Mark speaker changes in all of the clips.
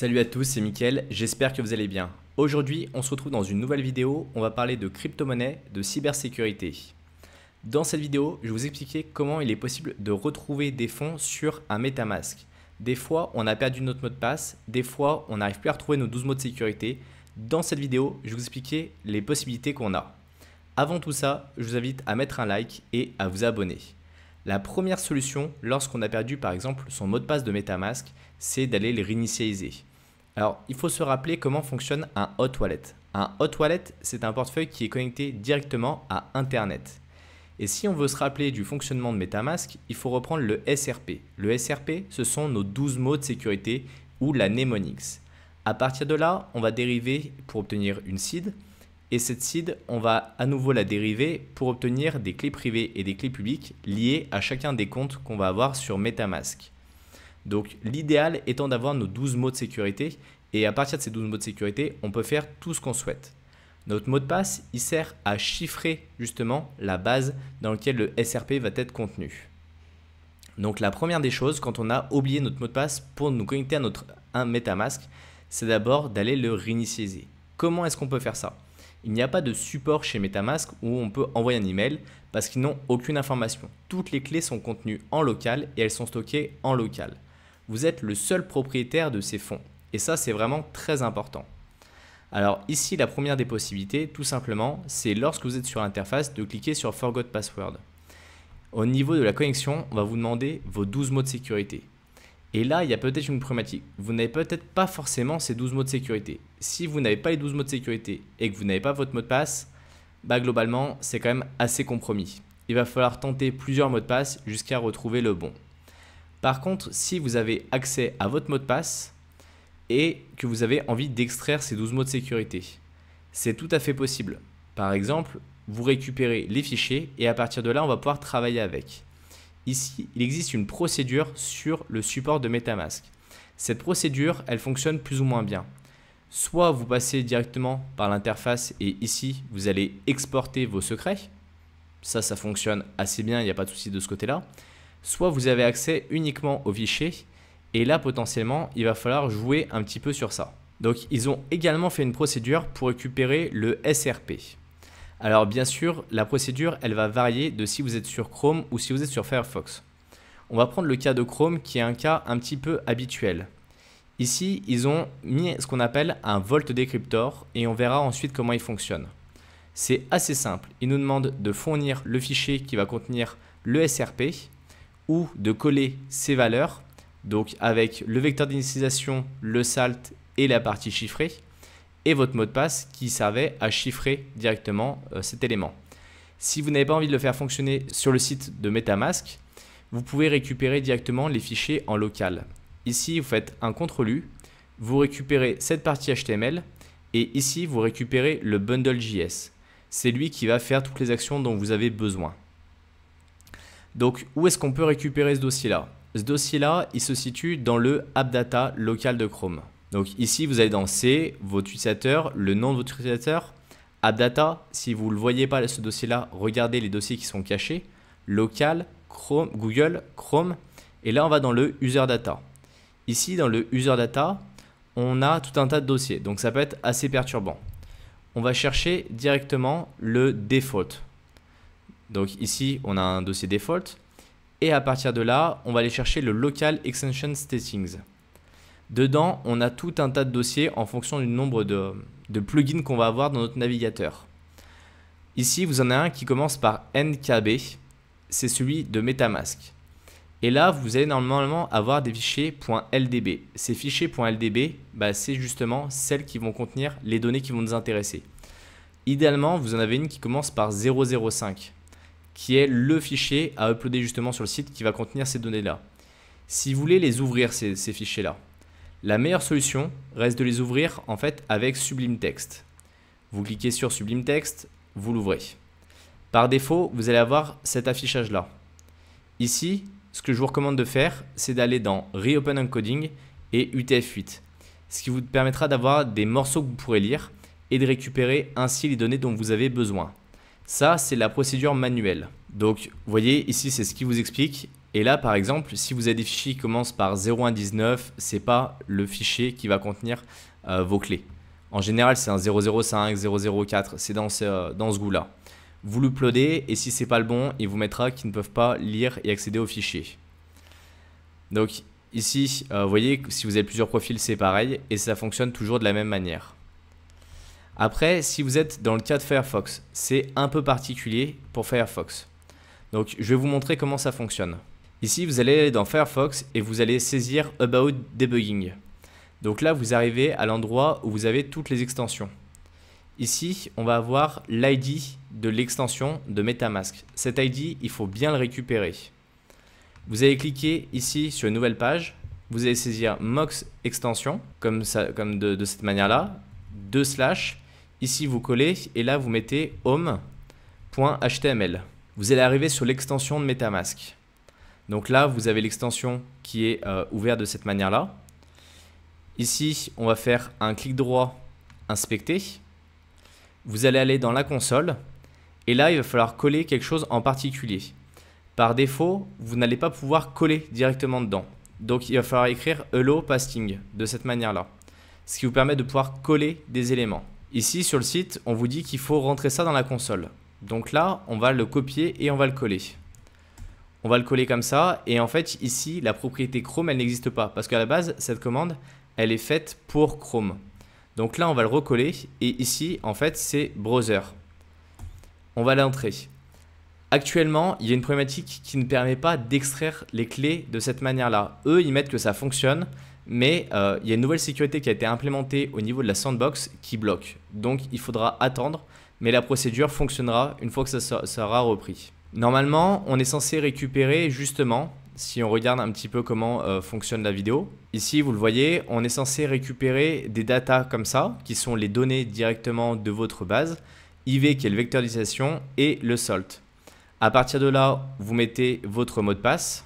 Speaker 1: Salut à tous, c'est Mickaël, j'espère que vous allez bien. Aujourd'hui, on se retrouve dans une nouvelle vidéo, on va parler de crypto-monnaie, de cybersécurité. Dans cette vidéo, je vais vous expliquer comment il est possible de retrouver des fonds sur un MetaMask. Des fois, on a perdu notre mot de passe, des fois, on n'arrive plus à retrouver nos 12 mots de sécurité. Dans cette vidéo, je vais vous expliquer les possibilités qu'on a. Avant tout ça, je vous invite à mettre un like et à vous abonner. La première solution, lorsqu'on a perdu par exemple son mot de passe de MetaMask, c'est d'aller le réinitialiser. Alors, il faut se rappeler comment fonctionne un hot wallet. Un hot wallet, c'est un portefeuille qui est connecté directement à Internet. Et si on veut se rappeler du fonctionnement de Metamask, il faut reprendre le SRP. Le SRP, ce sont nos 12 mots de sécurité ou la mnemonics. À partir de là, on va dériver pour obtenir une seed. Et cette seed, on va à nouveau la dériver pour obtenir des clés privées et des clés publiques liées à chacun des comptes qu'on va avoir sur Metamask. Donc l'idéal étant d'avoir nos 12 mots de sécurité et à partir de ces 12 mots de sécurité, on peut faire tout ce qu'on souhaite. Notre mot de passe, il sert à chiffrer justement la base dans laquelle le SRP va être contenu. Donc la première des choses, quand on a oublié notre mot de passe pour nous connecter à notre un MetaMask, c'est d'abord d'aller le réinitialiser. Comment est-ce qu'on peut faire ça Il n'y a pas de support chez MetaMask où on peut envoyer un email parce qu'ils n'ont aucune information. Toutes les clés sont contenues en local et elles sont stockées en local vous êtes le seul propriétaire de ces fonds. Et ça, c'est vraiment très important. Alors ici, la première des possibilités, tout simplement, c'est lorsque vous êtes sur l'interface de cliquer sur Forgot Password. Au niveau de la connexion, on va vous demander vos 12 mots de sécurité. Et là, il y a peut-être une problématique. Vous n'avez peut-être pas forcément ces 12 mots de sécurité. Si vous n'avez pas les 12 mots de sécurité et que vous n'avez pas votre mot de passe, bah globalement, c'est quand même assez compromis. Il va falloir tenter plusieurs mots de passe jusqu'à retrouver le bon. Par contre, si vous avez accès à votre mot de passe et que vous avez envie d'extraire ces 12 mots de sécurité, c'est tout à fait possible. Par exemple, vous récupérez les fichiers et à partir de là, on va pouvoir travailler avec. Ici, il existe une procédure sur le support de Metamask. Cette procédure, elle fonctionne plus ou moins bien. Soit vous passez directement par l'interface et ici, vous allez exporter vos secrets. Ça, ça fonctionne assez bien, il n'y a pas de souci de ce côté-là soit vous avez accès uniquement au fichier et là potentiellement il va falloir jouer un petit peu sur ça. Donc ils ont également fait une procédure pour récupérer le SRP. Alors bien sûr, la procédure, elle va varier de si vous êtes sur Chrome ou si vous êtes sur Firefox. On va prendre le cas de Chrome qui est un cas un petit peu habituel. Ici, ils ont mis ce qu'on appelle un Volt Decryptor et on verra ensuite comment il fonctionne. C'est assez simple. il nous demandent de fournir le fichier qui va contenir le SRP ou de coller ces valeurs, donc avec le vecteur d'initialisation, le salt et la partie chiffrée, et votre mot de passe qui servait à chiffrer directement euh, cet élément. Si vous n'avez pas envie de le faire fonctionner sur le site de Metamask, vous pouvez récupérer directement les fichiers en local. Ici, vous faites un u vous récupérez cette partie HTML et ici, vous récupérez le bundle JS. C'est lui qui va faire toutes les actions dont vous avez besoin. Donc où est-ce qu'on peut récupérer ce dossier-là Ce dossier-là, il se situe dans le AppData local de Chrome. Donc ici, vous allez dans C, votre utilisateur, le nom de votre utilisateur, AppData, Si vous ne le voyez pas, ce dossier-là, regardez les dossiers qui sont cachés. Local, Chrome, Google, Chrome. Et là, on va dans le User Data. Ici, dans le User Data, on a tout un tas de dossiers. Donc ça peut être assez perturbant. On va chercher directement le default. Donc ici, on a un dossier default. Et à partir de là, on va aller chercher le local extension settings. Dedans, on a tout un tas de dossiers en fonction du nombre de, plugins qu'on va avoir dans notre navigateur. Ici, vous en avez un qui commence par NKB. C'est celui de Metamask. Et là, vous allez normalement avoir des fichiers .ldb. Ces fichiers .ldb, bah, c'est justement celles qui vont contenir les données qui vont nous intéresser. Idéalement, vous en avez une qui commence par 005 qui est le fichier à uploader justement sur le site qui va contenir ces données-là. Si vous voulez les ouvrir, ces, fichiers-là, la meilleure solution reste de les ouvrir en fait avec Sublime Text. Vous cliquez sur Sublime Text, vous l'ouvrez. Par défaut, vous allez avoir cet affichage-là. Ici, ce que je vous recommande de faire, c'est d'aller dans Reopen Encoding et UTF-8, ce qui vous permettra d'avoir des morceaux que vous pourrez lire et de récupérer ainsi les données dont vous avez besoin. Ça, c'est la procédure manuelle. Donc, vous voyez, ici, c'est ce qui vous explique. Et là, par exemple, si vous avez des fichiers qui commencent par 0.1.19, c'est pas le fichier qui va contenir euh, vos clés. En général, c'est un 005, 004, c'est dans ce, euh, dans ce goût-là. Vous l'uploadez et si c'est pas le bon, il vous mettra qu'ils ne peuvent pas lire et accéder au fichier. Donc ici, euh, vous voyez, si vous avez plusieurs profils, c'est pareil et ça fonctionne toujours de la même manière. Après, si vous êtes dans le cas de Firefox, c'est un peu particulier pour Firefox. Donc je vais vous montrer comment ça fonctionne. Ici, vous allez dans Firefox et vous allez saisir About Debugging. Donc là, vous arrivez à l'endroit où vous avez toutes les extensions. Ici, on va avoir l'ID de l'extension de Metamask. Cet ID, il faut bien le récupérer. Vous allez cliquer ici sur une nouvelle page. Vous allez saisir Mox extension, comme, ça, comme de, de cette manière-là, deux slash, Ici, vous collez et là, vous mettez home.html. Vous allez arriver sur l'extension de Metamask. Donc là, vous avez l'extension qui est euh, ouverte de cette manière-là. Ici, on va faire un clic droit, inspecter. Vous allez aller dans la console et là, il va falloir coller quelque chose en particulier. Par défaut, vous n'allez pas pouvoir coller directement dedans. Donc il va falloir écrire hello pasting de cette manière-là, ce qui vous permet de pouvoir coller des éléments. Ici, sur le site, on vous dit qu'il faut rentrer ça dans la console. Donc là, on va le copier et on va le coller. On va le coller comme ça. Et en fait, ici, la propriété Chrome, elle n'existe pas. Parce qu'à la base, cette commande, elle est faite pour Chrome. Donc là, on va le recoller. Et ici, en fait, c'est Browser. On va l'entrer. Actuellement, il y a une problématique qui ne permet pas d'extraire les clés de cette manière-là. Eux, ils mettent que ça fonctionne, mais euh, il y a une nouvelle sécurité qui a été implémentée au niveau de la sandbox qui bloque. Donc il faudra attendre, mais la procédure fonctionnera une fois que ça sera repris. Normalement, on est censé récupérer justement, si on regarde un petit peu comment euh, fonctionne la vidéo, ici vous le voyez, on est censé récupérer des datas comme ça, qui sont les données directement de votre base, IV qui est le vectorisation, et le salt. À partir de là, vous mettez votre mot de passe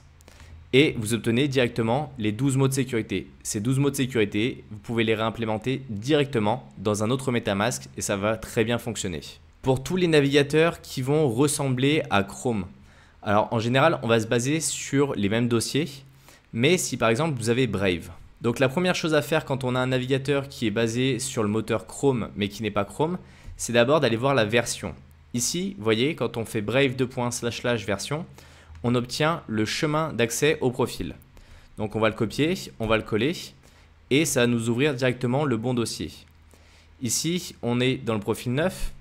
Speaker 1: et vous obtenez directement les 12 mots de sécurité. Ces 12 mots de sécurité, vous pouvez les réimplémenter directement dans un autre MetaMask et ça va très bien fonctionner. Pour tous les navigateurs qui vont ressembler à Chrome, alors en général, on va se baser sur les mêmes dossiers, mais si par exemple vous avez Brave. Donc la première chose à faire quand on a un navigateur qui est basé sur le moteur Chrome mais qui n'est pas Chrome, c'est d'abord d'aller voir la version. Ici, vous voyez, quand on fait brave version, on obtient le chemin d'accès au profil. Donc on va le copier, on va le coller et ça va nous ouvrir directement le bon dossier. Ici, on est dans le profil 9.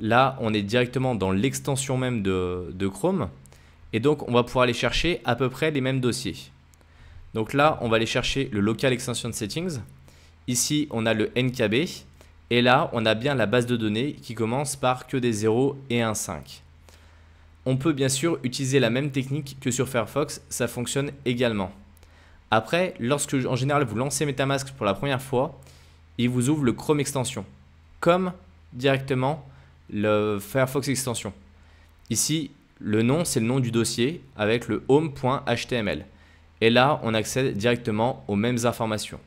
Speaker 1: Là, on est directement dans l'extension même de, Chrome. Et donc, on va pouvoir aller chercher à peu près les mêmes dossiers. Donc là, on va aller chercher le local extension settings. Ici, on a le NKB. Et là, on a bien la base de données qui commence par que des 0 et un 5. On peut bien sûr utiliser la même technique que sur Firefox, ça fonctionne également. Après, lorsque en général vous lancez MetaMask pour la première fois, il vous ouvre le Chrome extension, comme directement le Firefox extension. Ici, le nom, c'est le nom du dossier avec le home.html. Et là, on accède directement aux mêmes informations.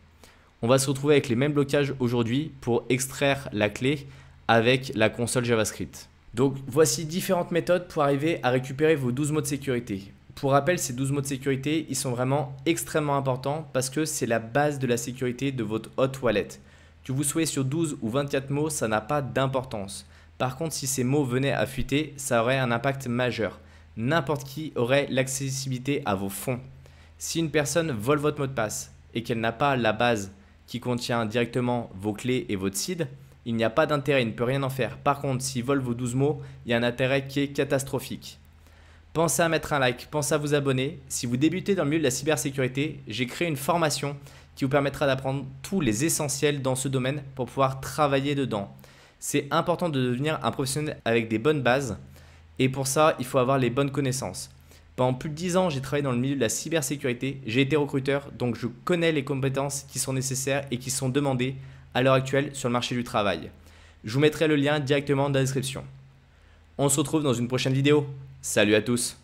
Speaker 1: On va se retrouver avec les mêmes blocages aujourd'hui pour extraire la clé avec la console JavaScript. Donc voici différentes méthodes pour arriver à récupérer vos 12 mots de sécurité. Pour rappel, ces 12 mots de sécurité, ils sont vraiment extrêmement importants parce que c'est la base de la sécurité de votre hot wallet. Que vous soyez sur 12 ou 24 mots, ça n'a pas d'importance. Par contre, si ces mots venaient à fuiter, ça aurait un impact majeur. N'importe qui aurait l'accessibilité à vos fonds. Si une personne vole votre mot de passe et qu'elle n'a pas la base qui contient directement vos clés et votre seed, il n'y a pas d'intérêt, il ne peut rien en faire. Par contre, s'il vole vos 12 mots, il y a un intérêt qui est catastrophique. Pensez à mettre un like, pensez à vous abonner. Si vous débutez dans le milieu de la cybersécurité, j'ai créé une formation qui vous permettra d'apprendre tous les essentiels dans ce domaine pour pouvoir travailler dedans. C'est important de devenir un professionnel avec des bonnes bases et pour ça, il faut avoir les bonnes connaissances. Pendant plus de 10 ans, j'ai travaillé dans le milieu de la cybersécurité, j'ai été recruteur, donc je connais les compétences qui sont nécessaires et qui sont demandées à l'heure actuelle sur le marché du travail. Je vous mettrai le lien directement dans la description. On se retrouve dans une prochaine vidéo. Salut à tous